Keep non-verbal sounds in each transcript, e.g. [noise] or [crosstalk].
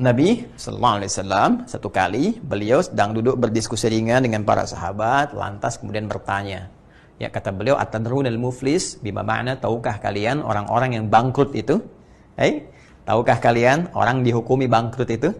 Nabi Sallallahu Alaihi Wasallam satu kali beliau sedang duduk berdiskusi ringan dengan para sahabat lantas kemudian bertanya ya kata beliau al muflis bima makna tahukah kalian orang-orang yang bangkrut itu eh tahukah kalian orang dihukumi bangkrut itu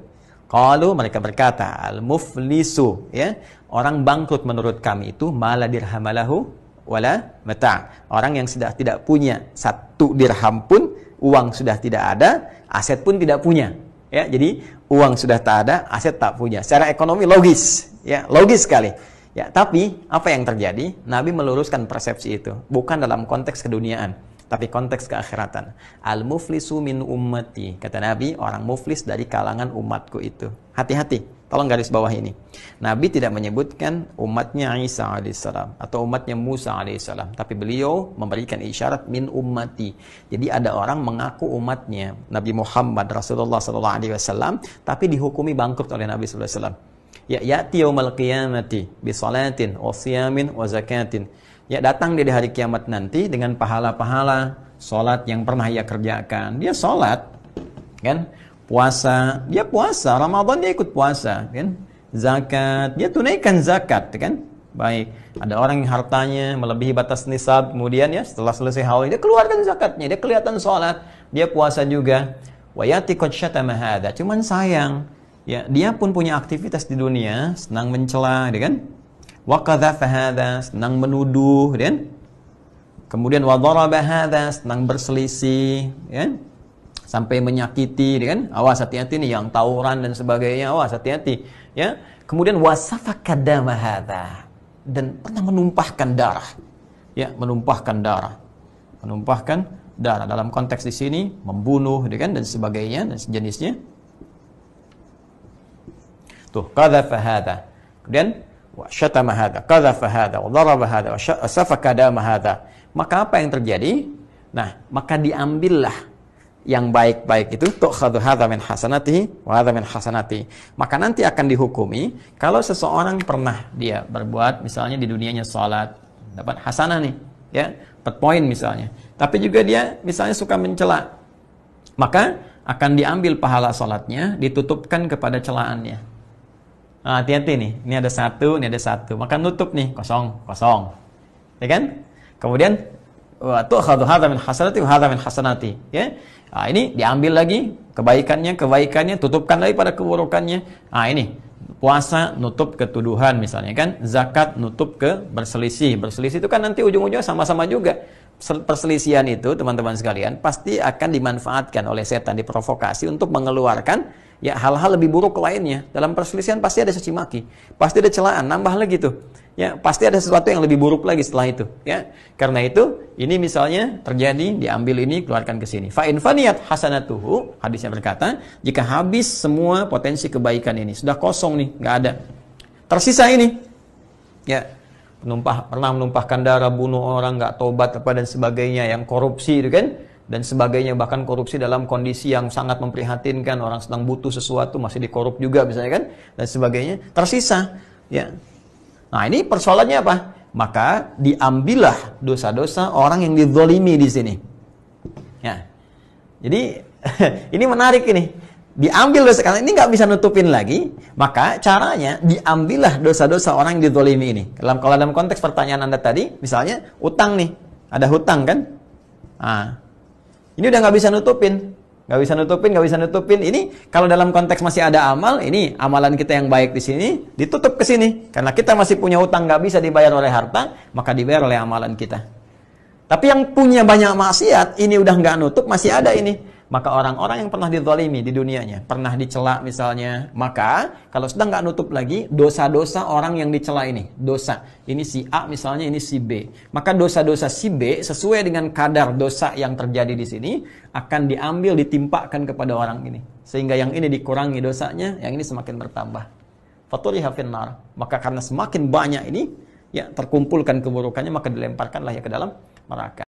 kalau mereka berkata al muflisu ya orang bangkrut menurut kami itu malah dirhamalahu wala meta, orang yang sudah tidak punya satu dirham pun uang sudah tidak ada aset pun tidak punya Ya, jadi uang sudah tak ada, aset tak punya. Secara ekonomi logis, ya, logis sekali. Ya, tapi apa yang terjadi? Nabi meluruskan persepsi itu, bukan dalam konteks keduniaan tapi konteks keakhiratan. Al-muflisu min ummati. Kata Nabi, orang muflis dari kalangan umatku itu. Hati-hati, tolong garis bawah ini. Nabi tidak menyebutkan umatnya Isa alaihissalam atau umatnya Musa alaihissalam, tapi beliau memberikan isyarat min ummati. Jadi ada orang mengaku umatnya Nabi Muhammad Rasulullah sallallahu alaihi wasallam, tapi dihukumi bangkrut oleh Nabi sallallahu alaihi wasallam. Ya ya yaumal qiyamati bi salatin wa siyamin wa zakatin ya datang dia di hari kiamat nanti dengan pahala-pahala sholat yang pernah ia kerjakan. Dia sholat, kan? Puasa, dia puasa. Ramadan dia ikut puasa, kan? Zakat, dia tunaikan zakat, kan? Baik, ada orang yang hartanya melebihi batas nisab, kemudian ya setelah selesai haul dia keluarkan zakatnya, dia kelihatan sholat, dia puasa juga. Wayati syatama Cuman sayang, ya dia pun punya aktivitas di dunia, senang mencela, kan? Wakadha fahadha, senang menuduh, kan? Kemudian wadara hadha, senang berselisih, kan? Sampai menyakiti, kan? Awas hati-hati nih yang tawuran dan sebagainya, awas hati-hati, ya. Kemudian wasafa dama dan pernah menumpahkan darah. Ya, menumpahkan darah. Menumpahkan darah dalam konteks di sini membunuh, ya kan? Dan sebagainya dan sejenisnya. Tuh, kadha fahadha. Kemudian maka apa yang terjadi? Nah, maka diambillah yang baik-baik itu tu'khadhu hadza min hasanati. Maka nanti akan dihukumi kalau seseorang pernah dia berbuat misalnya di dunianya salat dapat hasanah nih, ya, dapat poin misalnya. Tapi juga dia misalnya suka mencela. Maka akan diambil pahala salatnya ditutupkan kepada celaannya Nah, hati-hati nih. Ini ada satu, ini ada satu. Maka nutup nih, kosong, kosong. Ya kan? Kemudian wa tu'khadhu hadza min hasanati wa hadza min hasanati, ya. Nah, ini diambil lagi kebaikannya, kebaikannya tutupkan lagi pada keburukannya. Ah ini puasa nutup ketuduhan misalnya kan, zakat nutup ke berselisih. Berselisih itu kan nanti ujung-ujungnya sama-sama juga. Perselisihan itu teman-teman sekalian pasti akan dimanfaatkan oleh setan diprovokasi untuk mengeluarkan ya hal-hal lebih buruk lainnya. Dalam perselisihan pasti ada caci maki, pasti ada celaan, nambah lagi tuh. Ya, pasti ada sesuatu yang lebih buruk lagi setelah itu, ya. Karena itu, ini misalnya terjadi diambil ini keluarkan ke sini. Fa in faniyat hasanatuhu, hadisnya berkata, jika habis semua potensi kebaikan ini, sudah kosong nih, nggak ada. Tersisa ini. Ya, penumpah pernah menumpahkan darah, bunuh orang, nggak tobat apa dan sebagainya, yang korupsi itu kan dan sebagainya bahkan korupsi dalam kondisi yang sangat memprihatinkan orang sedang butuh sesuatu masih dikorup juga misalnya kan dan sebagainya tersisa ya nah ini persoalannya apa maka diambillah dosa-dosa orang yang didolimi di sini ya jadi [laughs] ini menarik ini diambil dosa karena ini nggak bisa nutupin lagi maka caranya diambillah dosa-dosa orang yang didolimi ini dalam kalau dalam konteks pertanyaan anda tadi misalnya utang nih ada hutang kan ah ini udah nggak bisa nutupin, nggak bisa nutupin, nggak bisa nutupin. Ini kalau dalam konteks masih ada amal, ini amalan kita yang baik di sini ditutup ke sini karena kita masih punya utang nggak bisa dibayar oleh harta, maka dibayar oleh amalan kita. Tapi yang punya banyak maksiat, ini udah nggak nutup, masih ada ini. Maka orang-orang yang pernah dizalimi di dunianya, pernah dicela misalnya, maka kalau sedang nggak nutup lagi dosa-dosa orang yang dicela ini, dosa. Ini si A misalnya, ini si B. Maka dosa-dosa si B sesuai dengan kadar dosa yang terjadi di sini akan diambil ditimpakan kepada orang ini. Sehingga yang ini dikurangi dosanya, yang ini semakin bertambah. Faturiha finnar. Maka karena semakin banyak ini, ya terkumpulkan keburukannya maka dilemparkanlah ya ke dalam neraka.